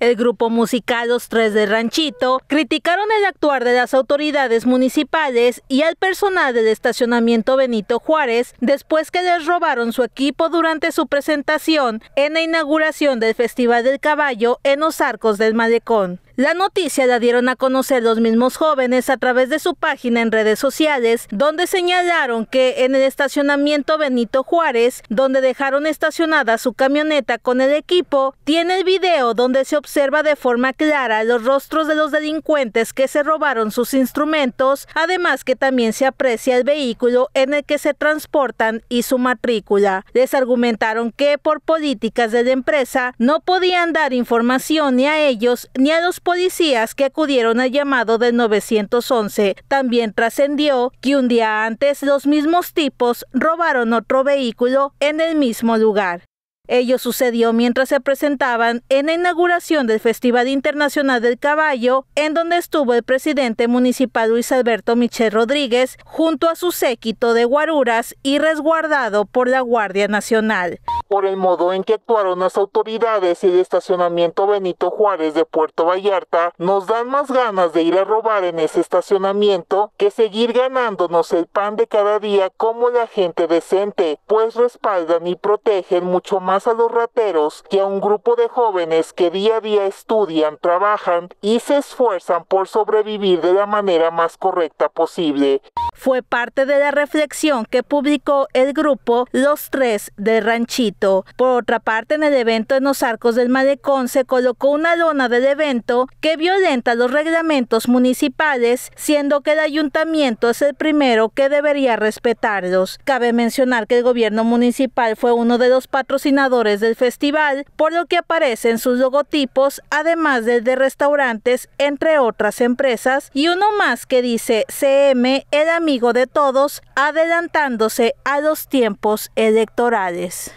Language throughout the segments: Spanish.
El grupo musical Los Tres de Ranchito criticaron el actuar de las autoridades municipales y al personal del estacionamiento Benito Juárez después que les robaron su equipo durante su presentación en la inauguración del Festival del Caballo en los Arcos del Malecón. La noticia la dieron a conocer los mismos jóvenes a través de su página en redes sociales, donde señalaron que en el estacionamiento Benito Juárez, donde dejaron estacionada su camioneta con el equipo, tiene el video donde se observa de forma clara los rostros de los delincuentes que se robaron sus instrumentos, además que también se aprecia el vehículo en el que se transportan y su matrícula. Les argumentaron que por políticas de la empresa no podían dar información ni a ellos ni a los policías que acudieron al llamado del 911. También trascendió que un día antes los mismos tipos robaron otro vehículo en el mismo lugar. Ello sucedió mientras se presentaban en la inauguración del Festival Internacional del Caballo, en donde estuvo el presidente municipal Luis Alberto Michel Rodríguez junto a su séquito de guaruras y resguardado por la Guardia Nacional por el modo en que actuaron las autoridades y el estacionamiento Benito Juárez de Puerto Vallarta, nos dan más ganas de ir a robar en ese estacionamiento que seguir ganándonos el pan de cada día como la gente decente, pues respaldan y protegen mucho más a los rateros que a un grupo de jóvenes que día a día estudian, trabajan y se esfuerzan por sobrevivir de la manera más correcta posible. Fue parte de la reflexión que publicó el grupo Los Tres de Ranchito. Por otra parte, en el evento en los arcos del malecón se colocó una lona del evento que violenta los reglamentos municipales, siendo que el ayuntamiento es el primero que debería respetarlos. Cabe mencionar que el gobierno municipal fue uno de los patrocinadores del festival, por lo que aparecen sus logotipos, además del de restaurantes, entre otras empresas, y uno más que dice CM, el amigo de todos, adelantándose a los tiempos electorales.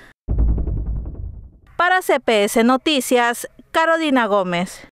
Para CPS Noticias, Carolina Gómez.